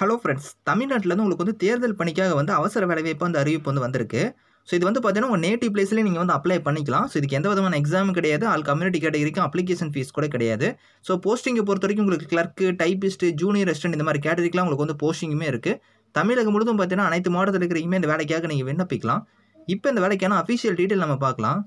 hello friends தமிழ்நாட்டிலேருந்து உங்களுக்கு வந்து தேர்தல் பணிக்காக வந்து அவசர வேலைவாய்ப்பு அந்த அறிவிப்பு வந்து வந்திருக்கு ஸோ இது வந்து பார்த்தீங்கன்னா உங்கள் நேட்டிவ் பிளேஸ்லேயே நீங்கள் வந்து அப்ளை பண்ணிக்கலாம் ஸோ இதுக்கு எந்த விதமான எக்ஸாம் கிடையாது ஆல் கம்யூனிட்டி கேட்டகரிக்கும் அப்ளிகேஷன் ஃபீஸ் கூட கிடையாது ஸோ போஸ்டிங்கை பொறுத்த வரைக்கும் உங்களுக்கு கிளர்க்கு டைப்பிஸ்ட்டு ஜூனியர் ரெஸ்டன்ட் இந்த மாதிரி கேட்டகரிக்கெலாம் உங்களுக்கு வந்து போஸ்டிங்குமே இருக்குது தமிழகம் முழுதும் பார்த்தீங்கன்னா அனைத்து மாவட்டத்தில் இருக்கிறீங்க இந்த வேலைக்காக நீங்கள் விண்ணப்பிக்கலாம் இப்போ இந்த வேலைக்கான அஃபிஷியல் டீட்டெயில் நம்ம பார்க்கலாம்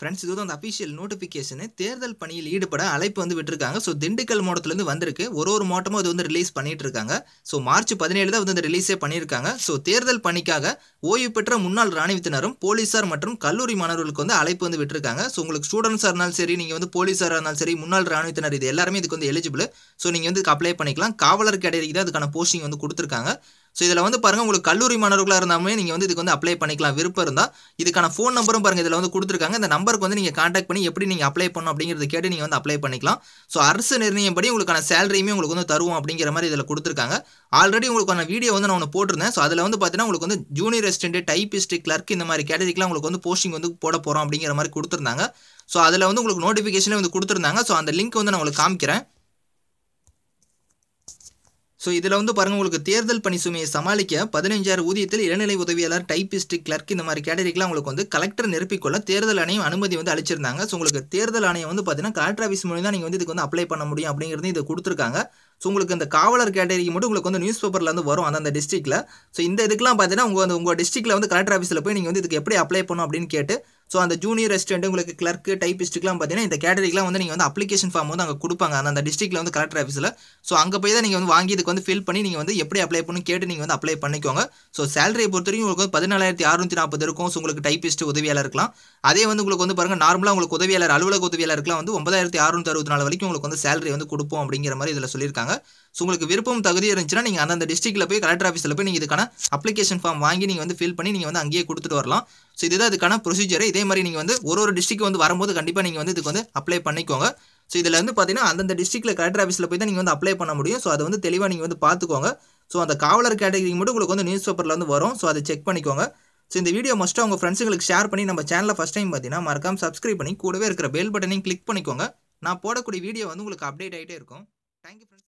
ஃப்ரெண்ட்ஸ் இது வந்து அந்த அஃபிஷியல் நோட்டிஃபிகேஷனு தேர்தல் பணியில் ஈடுபட அழைப்பு வந்து விட்டுருக்காங்க ஸோ திண்டுக்கல் மாவட்டத்துலேருந்து வந்திருக்கு ஒரு ஒரு மாவட்டமும் அது வந்து ரிலீஸ் பண்ணிட்டு இருக்காங்க ஸோ மார்ச் பதினேழு தான் வந்து அந்த ரிலீஸே பண்ணியிருக்காங்க ஸோ தேர்தல் பணிக்காக ஓய்வு பெற்ற முன்னாள் ராணுவத்தினரும் போலீஸார் மற்றும் கல்லூரி மாணவர்களுக்கு வந்து அழைப்பு வந்து விட்டுருக்காங்க ஸோ உங்களுக்கு ஸ்டூடெண்ட்ஸாக இருந்தாலும் சரி நீங்கள் வந்து போலீஸாராக இருந்தாலும் சரி முன்னாள் ராணுவத்தினர் இது எல்லாருமே இதுக்கு வந்து எலிஜிபிள் ஸோ நீங்கள் வந்து அப்ளை பண்ணிக்கலாம் காவலர் கேடரிக்கு தான் அதுக்கான போஸ்டிங் வந்து கொடுத்துருக்காங்க ஸோ இதில் வந்து பாருங்கள் உங்களுக்கு கல்லூரி மாணவர்களாக இருந்தாலுமே நீங்கள் வந்து இதுக்கு வந்து அப்ளை பண்ணிக்கலாம் விருப்பம் இருந்தால் இதுக்கான ஃபோன் நம்பரும் பாருங்கள் இதில் வந்து கொடுத்துருக்காங்க இந்த நம்பருக்கு வந்து நீங்கள் காண்டாக்ட் பண்ணி எப்படி நீங்கள் அப்ளை பண்ணணும் அப்படிங்கிறது கேட்டு நீங்கள் வந்து அப்ளை பண்ணிக்கலாம் ஸோ அரசு படி உங்களுக்கான சேலரியுமே உங்களுக்கு வந்து தருவோம் அப்படிங்கிற மாதிரி இதில் கொடுத்துருக்காங்க ஆல்ரெடி உங்களுக்கான வீடியோ வந்து நான் ஒன்று போட்டிருந்தேன் ஸோ அதில் வந்து பார்த்தீங்கன்னா உங்களுக்கு வந்து ஜூனியர் ரெசிடென்ட் டைப்பிஸ்ட் கிளர்க் இந்த மாதிரி கேட்டகரிக்கெலாம் உங்களுக்கு வந்து போஸ்டிங் வந்து போட போகிறோம் அப்படிங்கிற மாதிரி கொடுத்துருந்தாங்க ஸோ அதில் வந்து உங்களுக்கு நோட்டிஃபிகேஷனே வந்து கொடுத்துருந்தாங்க ஸோ அந்த லிங்க் வந்து நான் உங்களுக்கு காமிக்கிறேன் ஸோ இதில் வந்து பாருங்கள் உங்களுக்கு தேர்தல் பணி சுமையை சமாளிக்க பதினஞ்சாயிரம் ஊதியத்தில் இளநிலை உதவியாளர் டைபிஸ்ட் கிளர்க் இந்த மாதிரி கேட்டகரிக்கெலாம் உங்களுக்கு வந்து கலெக்டர் நிரப்பிக்கொள்ள தேர்தல் ஆணையம் அனுமதி வந்து அளிச்சிருந்தாங்க ஸோ உங்களுக்கு தேர்தல் ஆணையம் வந்து பார்த்தீங்கன்னா கலெக்டர் ஆஃபீஸ் மூலியம் தான் நீங்கள் வந்து இதுக்கு வந்து அப்ளை பண்ண முடியும் அப்படிங்கிறது இது கொடுத்துருக்காங்க ஸோ உங்களுக்கு இந்த காவலர் கேட்டகரிக்கு மட்டும் உங்களுக்கு வந்து நியூஸ் பேப்பரில் வந்து வரும் அந்தந்த டிஸ்ட்ரிக்ட்டில் ஸோ இந்த இதுக்கெலாம் பார்த்தீங்கன்னா உங்கள் உங்கள் டிஸ்ட்ரிக்ட்டில் வந்து கலெக்டர் ஆஃபீஸில் போய் நீங்கள் வந்து இதுக்கு எப்படி அப்ளை பண்ணும் அப்படின்னு கேட்டு ஸோ அந்த ஜூனியர் ரெஸ்டாரண்ட் உங்களுக்கு கிளர்க்கு டைப்பிஸ்ட்டுக்குலாம் பார்த்தீங்கன்னா இந்த கேட்டரிக்கெலாம் வந்து நீங்கள் வந்து அப்ளிகேஷன் ஃபார்ம் வந்து அங்கே கொடுப்பாங்க அந்த அந்த டிஸ்ட்ரிக்ட்டில் வந்து கலெக்டர் ஆஃபீஸில் ஸோ அங்கே போய் தான் நீங்கள் வந்து வாங்கி இதுக்கு வந்து ஃபில் பண்ணி நீங்கள் வந்து எப்படி அப்ளை பண்ணணும் கேட்டு நீங்கள் வந்து அப்ளை பண்ணிக்கோங்க ஸோ சேலரியை பொறுத்த வரைக்கும் உங்களுக்கு பதினாலாயிரத்தி அறுநூற்றி நாற்பது இருக்கும் ஸோ உங்களுக்கு டைப்பிஸ்ட் உதவியாளர் இருக்கலாம் அதே வந்து உங்களுக்கு வந்து பாருங்கள் நார்மலாக உங்களுக்கு உதவியாளர் அலுவலக இருக்கலாம் வந்து ஒன்பதாயிரத்தி அறுநூற்றி அறுபத்தி நாலு வரைக்கும் உங்களுக்கு வந்து சேலரி வந்து கொடுப்போம் அப்படிங்கிற மாதிரி இதில் சொல்லியிருக்காங்க ஸோ உங்களுக்கு விருப்பம் தகுதி இருந்துச்சுன்னா நீங்கள் அந்தந்த டிஸ்ட்ரிக்ட்டில் போய் கலெக்டர் ஆஃபீஸில் போய் நீங்கள் இதுக்கான அப்ளிகேஷன் ஃபார்ம் வாங்கி நீங்கள் வந்து ஃபில் பண்ணி நீங்கள் வந்து அங்கேயே கொடுத்துட்டு வரலாம் ஸோ இதுதான் இதுக்கான ப்ரொசீஜர் இதே மாதிரி நீங்கள் வந்து ஒரு ஒரு டிஸ்ட்ரிக் வந்து வரும்போது கண்டிப்பாக நீங்கள் வந்து இதுக்கு வந்து அப்ளை பண்ணிக்கோங்க ஸோ இதில் வந்து பார்த்தீங்கன்னா அந்தந்த டிஸ்ட்ரிக்டில் கலெக்டர் ஆஃபீஸில் போய் தான் நீங்கள் வந்து அப்ளை பண்ண முடியும் ஸோ அதை வந்து தெளிவாக நீங்கள் வந்து பார்த்துக்கோங்க ஸோ அந்த காவலர் கேட்டகரி மட்டும் உங்களுக்கு வந்து நியூஸ் பேப்பரில் வந்து வரும் ஸோ அதை செக் பண்ணிக்கோங்க ஸோ இந்த வீடியோ மஸ்ட்டாக உங்கள் ஃப்ரெண்ட்ஸுங்களுக்கு ஷேர் பண்ணி நம்ம சேனலில் ஃபஸ்ட் டைம் பார்த்தீங்கன்னா மறக்காம சப்ஸ்கிரைப் பண்ணி கூடவே இருக்கிற பெல் பட்டனையும் கிளிக் பண்ணிக்கோங்க நான் போடக்கூடிய வீடியோ வந்து உங்களுக்கு அப்டேட் ஆகிட்டே இருக்கும் தேங்க்யூ ஃப்ரெண்ட்ஸ்